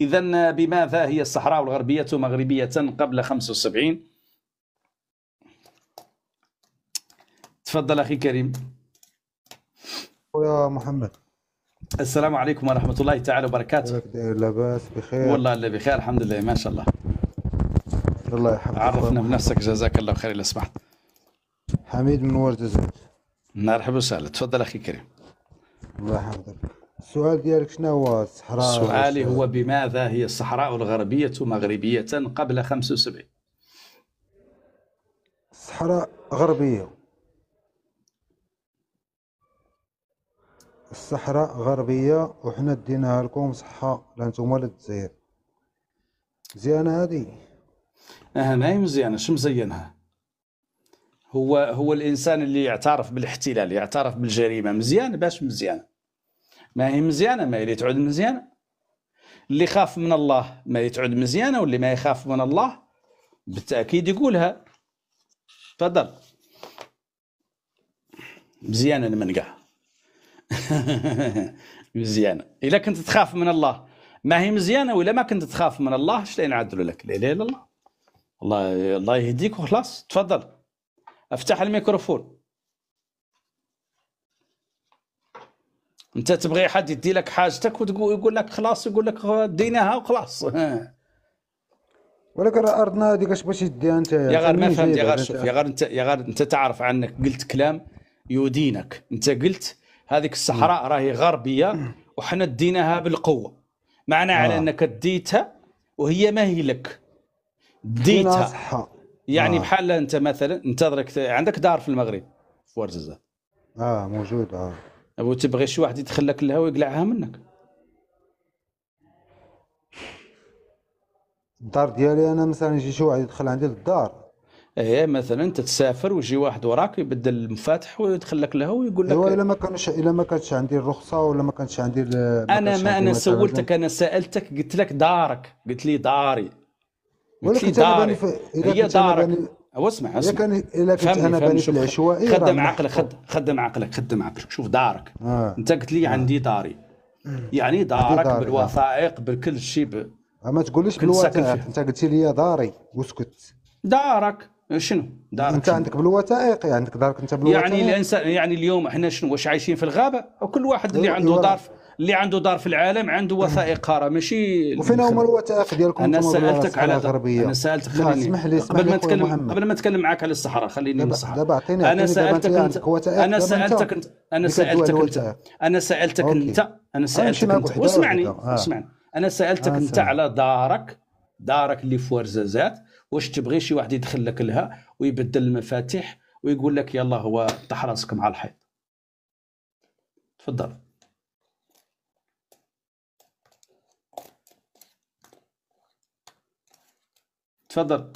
إذا بماذا هي الصحراء الغربية مغربية قبل 75 تفضل أخي كريم يا محمد السلام عليكم ورحمة الله تعالى وبركاته لاباس بخير والله إلا بخير الحمد لله ما شاء الله الله يحفظك عرفنا بنفسك جزاك الله خير إذا سمحت حميد من ورد الزيت مرحبا وسهلا تفضل أخي كريم الله يحفظك السؤال ديالك شنو هو الصحراء سؤالي هو بماذا هي الصحراء الغربية مغربية قبل 75 الصحراء غربية الصحراء غربية وحنا ديناها لكم صحة لانتوما لا تزير مزيانة هادي اه ما هي مزيانة شو مزينها هو هو الانسان اللي يعترف بالاحتلال يعترف بالجريمة مزيان باش مزيانة ما هي مزيانه ما اللي تعود مزيانه اللي يخاف من الله ما يتعود مزيانه واللي ما يخاف من الله بالتاكيد يقولها تفضل مزيانه المنقع مزيانه اذا كنت تخاف من الله ما هي مزيانه ولا ما كنت تخاف من الله اش نعدلوا لك لا اله الا الله الله الله يهديك وخلاص تفضل افتح الميكروفون انت تبغي حد يدي لك حاجتك وتقول يقول لك خلاص يقول لك ديناها وخلاص ولكن راه ارضنا هذيك اش باش يديها انت يا غير ما فهمت يا غير شوف يا غير انت يا غير انت تعرف عنك قلت كلام يدينك انت قلت هذيك الصحراء راهي غربيه وحنا ديناها بالقوه معنى آه. على انك ديتها وهي ما هي لك ديتها يعني آه. بحال انت مثلا انتظرك عندك دار في المغرب في ورزه اه موجود اه تبغي شي واحد يدخل لك الهواء ويقلعها منك الدار ديالي انا مثلا يجي شي واحد يدخل عندي للدار ايه مثلا انت تسافر ويجي واحد وراك يبدل المفاتح ويدخل لك الهواء ويقول لك ايوا الا ما كانش الا ما كانتش عندي الرخصه ولا ما كانتش عندي ما انا ما انا سولتك انا سالتك قلت لك دارك قلت لي داري قلت لي داري هي دارك او اسمع اسمع كان الا كنت انا بنيت العشوائي خدم عقلك خد خدم عقلك خدم عقلك شوف دارك آه. انت قلت لي عندي داري آه. يعني دارك داري. آه. بالوثائق بكل شيء ما تقوليش بالوثائق انت قلت لي داري واسكت دارك شنو دارك انت عندك بالوثائق يعني عندك دارك انت بالوثائق يعني الانسان يعني اليوم احنا شنو واش عايشين في الغابه وكل واحد اللي عنده دار اللي عنده دار في العالم عنده وثائق راه ماشي وفين هما الوثائق ديالكم انا سالتك على الغربيه انا سالتك خليني اسمح لي قبل ما نتكلم قبل ما نتكلم معك على الصحراء خليني من الصحراء دابا عطيني انا يعني سالتك انت انا سالتك انت انا سالتك انت انا سالتك انت انا سالتك انت واسمعني اسمعني انا سالتك آه، انت على دارك دارك اللي في ورزازات واش تبغي شي واحد يدخل لك لها ويبدل المفاتيح ويقول لك يلا هو طح راسك مع الحيط تفضل تفضل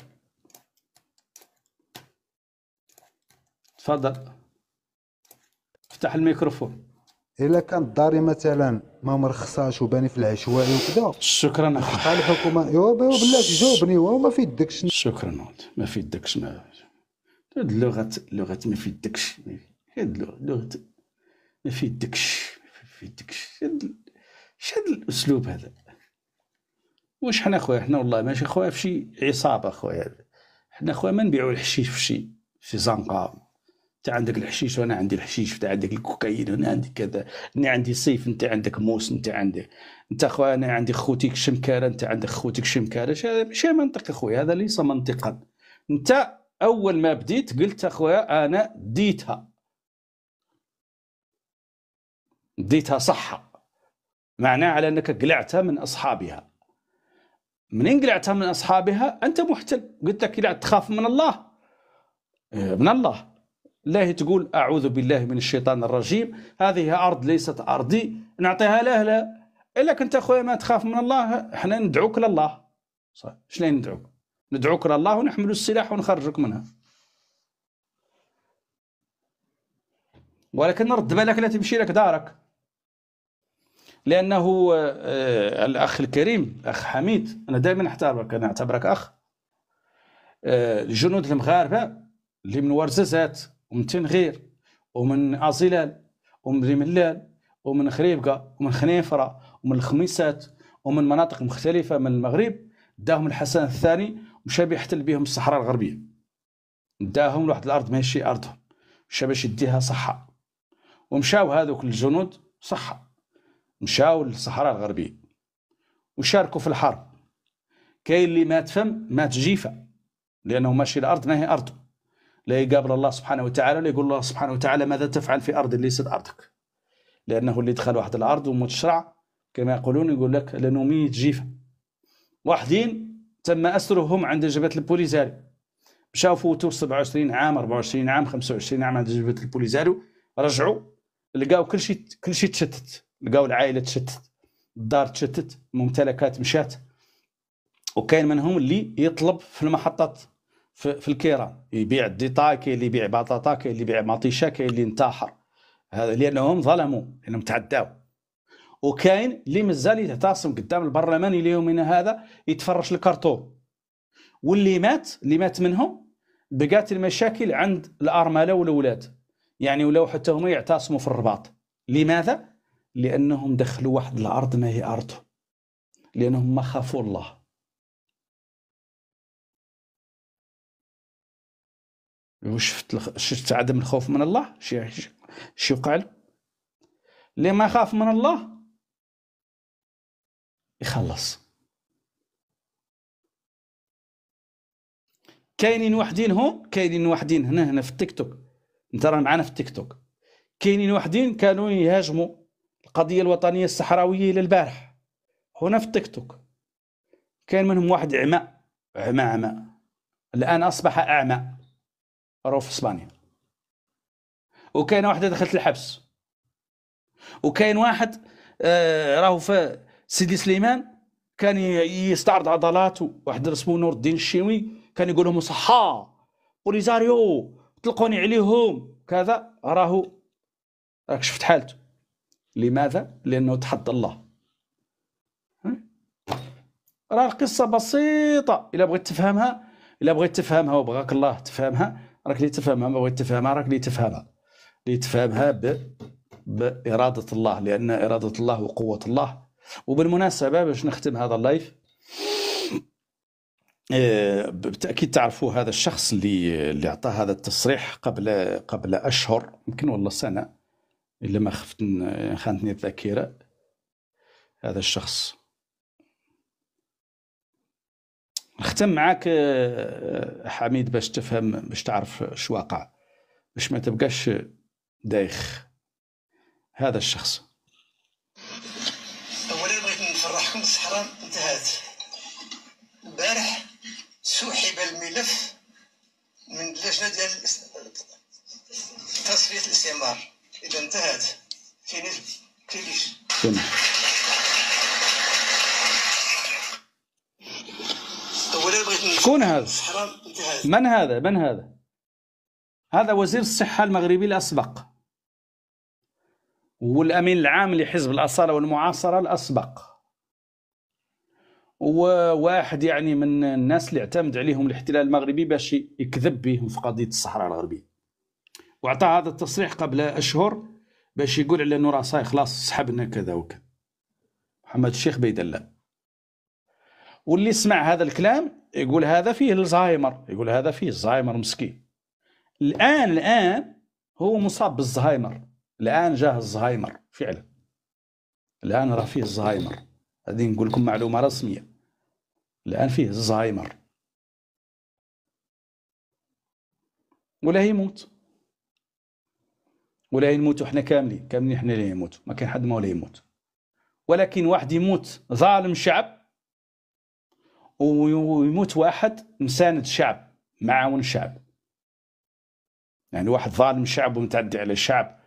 تفضل افتح الميكروفون الا كانت داري مثلا ما مرخصاش وباني في العشوائي وكذا شكرا اخي الحكومه يوا بالله جاوبني وما في يدكش شكرا ولد ما في يدكش ما هاد اللغه اللغه ما في يدكش هاد اللغه ما في يدكش ما في يدكش شاد الاسلوب هذا واش حنا خويا حنا والله ماشي خويا في شي عصابه خويا حنا خويا ما نبيعو الحشيش في شي في زنقه انت عندك الحشيش وانا عندي الحشيش انت عندك الكوكايين وانا عندي كذا انا عندي سيف انت عندك موس انت عندك انت خويا انا عندي خوتيك شمكاره انت عندك خوتيك شمكاره هذا ماشي منطق اخويا هذا ليس منطقا انت اول ما بديت قلت اخويا انا ديتها ديتها صحه معناه على انك قلعتها من اصحابها منين قلعتها من أصحابها أنت محتل قلت لك لا تخاف من الله إيه، من الله هي تقول أعوذ بالله من الشيطان الرجيم هذه أرض ليست أرضي نعطيها لأهلها إلا كنت أخويا ما تخاف من الله احنا ندعوك لله صح شلين ندعوك ندعوك لله ونحمل السلاح ونخرجك منها ولكن رد بالك لا تمشي لك دارك لانه آه، آه، الاخ الكريم الاخ حميد انا دائما احترمك انا اعتبرك اخ آه، الجنود المغاربه اللي من ورزازات ومن تنغير ومن ازيلال ومن ملال ومن خريبقه ومن خنيفره ومن الخميسات ومن مناطق مختلفه من المغرب داهم الحسن الثاني مشى بيحتل بهم الصحراء الغربيه داهم لواحد الارض ماشي ارضهم مشى باش يديها صحه ومشاو هذوك الجنود صحه مشاو للصحراء الغربية وشاركوا في الحرب كاين اللي مات فم مات جيفة لأنه ماشي الأرض ما هي أرضه لا يقابل الله سبحانه وتعالى لا يقول الله سبحانه وتعالى ماذا تفعل في أرض ليست أرضك لأنه اللي دخل واحد الأرض ومتشرع كما يقولون يقول لك لأنه ميت جيفة واحدين تم أسرهم عند جبهة البوليزاري مشاو فوتو 27 عام 24 عام 25 عام عند جبهة البوليزاري رجعوا لقاو كل شيء كل شيء تشتت لقاو العائله تشتت الدار تشتت الممتلكات مشات وكاين منهم اللي يطلب في المحطات في, في الكيران يبيع الديطا كاين اللي يبيع بطاطا كاين اللي يبيع مطيشه كاين اللي انتحر هذا لانهم ظلموا لانهم تعداوا وكاين اللي مازال يتعتصم قدام البرلمان الى يومنا هذا يتفرش الكارتو واللي مات اللي مات منهم بقات المشاكل عند الارمله والاولاد يعني ولاو حتى هما يعتصموا في الرباط لماذا لأنهم دخلوا واحد الأرض ما هي أرضه لأنهم ما خافوا الله وشفت شفت شفت عدم الخوف من الله شي شي وقع اللي ما يخاف من الله يخلص كاينين وحدين هم كاينين وحدين هنا هنا في التيك توك انت راه معانا في التيك توك كاينين وحدين كانوا يهاجموا القضية الوطنية الصحراوية إلى البارح هنا في التيك توك كان منهم واحد عمى عمى عمى الآن أصبح أعمى راهو في إسبانيا وكان واحدة دخلت الحبس وكاين واحد آه راهو في سيدي سليمان كان يستعرض عضلاته واحد اسمه نور الدين الشيوي كان يقول لهم صحا بوليزاريو طلقوني عليهم كذا راهو راك شفت حالته لماذا؟ لأنه تحدى الله راه القصة بسيطة إلا بغيت تفهمها إلا بغيت تفهمها وبغاك الله تفهمها راك اللي تفهمها ما بغيت تفهمها راك اللي تفهمها اللي تفهمها ب... بإرادة الله لأن إرادة الله وقوة الله وبالمناسبة باش نختم هذا اللايف آه، بالتاكيد تعرفوا هذا الشخص اللي اللي اعطى هذا التصريح قبل قبل اشهر يمكن والله سنه الا ما خفت خانتني الذاكره هذا الشخص نختم معاك حميد باش تفهم باش تعرف اش واقع باش ما تبقاش دايخ هذا الشخص اولا بغيت نفرحكم الصحراء انتهات البارح سحب الملف من اللجنه ديال تصفيه الاستعمار إذا انتهت في نسبة كليش تمام شكون هذا؟ من هذا؟ من هذا؟ هذا وزير الصحة المغربي الأسبق والأمين العام لحزب الأصالة والمعاصرة الأسبق وواحد يعني من الناس اللي اعتمد عليهم الاحتلال المغربي باش يكذب بهم في قضية الصحراء الغربية واعطى هذا التصريح قبل اشهر باش يقول على انه راه صاي خلاص سحبنا كذا وكذا محمد الشيخ بيدلى واللي سمع هذا الكلام يقول هذا فيه الزهايمر يقول هذا فيه الزهايمر مسكين الان الان هو مصاب بالزهايمر الان جاه الزهايمر فعلا الان راه فيه الزهايمر هذه نقول لكم معلومه رسميه الان فيه الزهايمر ولا يموت ولا يموتوا احنا كاملين كاملين احنا لا يموتوا ما كان حد ما ولا يموت ولكن واحد يموت ظالم شعب ويموت واحد مساند شعب معاون شعب يعني واحد ظالم شعب ومتعدي على الشعب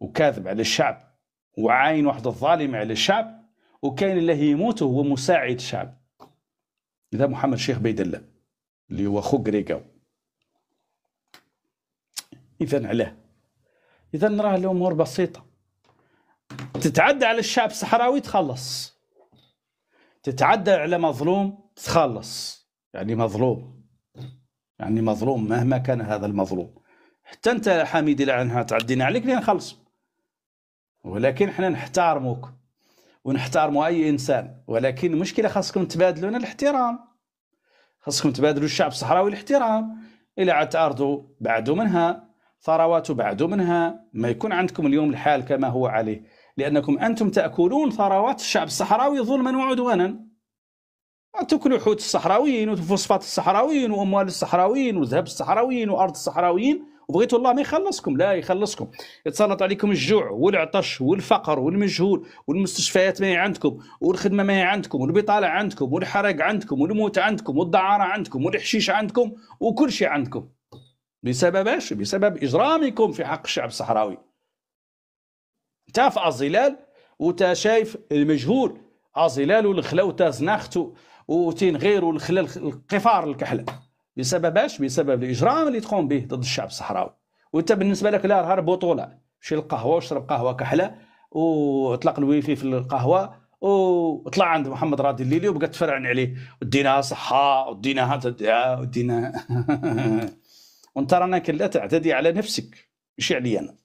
وكاذب على الشعب وعاين واحد الظالم على الشعب وكاين اللي يموت وهو مساعد شعب هذا محمد شيخ بيد الله اللي هو خو غريغاو اذا علاه اذا راه الامور بسيطه تتعدى على الشعب الصحراوي تخلص تتعدى على مظلوم تخلص يعني مظلوم يعني مظلوم مهما كان هذا المظلوم حتى انت حميدي لعنها تعدينا عليك لين خلص ولكن احنا نحتارموك ونحتارمو اي انسان ولكن المشكله خاصكم تبادلونا الاحترام خاصكم تبادلوا الشعب الصحراوي الاحترام الى عاد تعرضوا بعدوا منها ثروات بعد منها ما يكون عندكم اليوم الحال كما هو عليه لأنكم أنتم تأكلون ثروات الشعب الصحراوي ظلما وعدوانا تاكلوا حوت الصحراويين وفوسفات الصحراويين واموال الصحراويين وذهب الصحراويين وارض الصحراويين وبغيتوا الله ما يخلصكم لا يخلصكم يتسلط عليكم الجوع والعطش والفقر والمجهول والمستشفيات ما هي عندكم والخدمه ما هي عندكم والبطاله عندكم والحرق عندكم والموت عندكم والدعاره عندكم والحشيش عندكم وكل شيء عندكم بسبب ايش؟ بسبب اجرامكم في حق الشعب الصحراوي انت في الظلال وتا شايف المجهول الظلال والخلا وتا زناختو وتنغير والخلا القفار الكحله بسبب اش؟ بسبب الاجرام اللي تقوم به ضد الشعب الصحراوي وانت بالنسبه لك لا نهار بطوله شي القهوه وشرب قهوه كحله وطلق الويفي في القهوه وطلع عند محمد راضي الليلي وبقى تفرعن عليه وديناها صحه وديناها آه، وديناها وانت رانا لا تعتدي على نفسك مش علي انا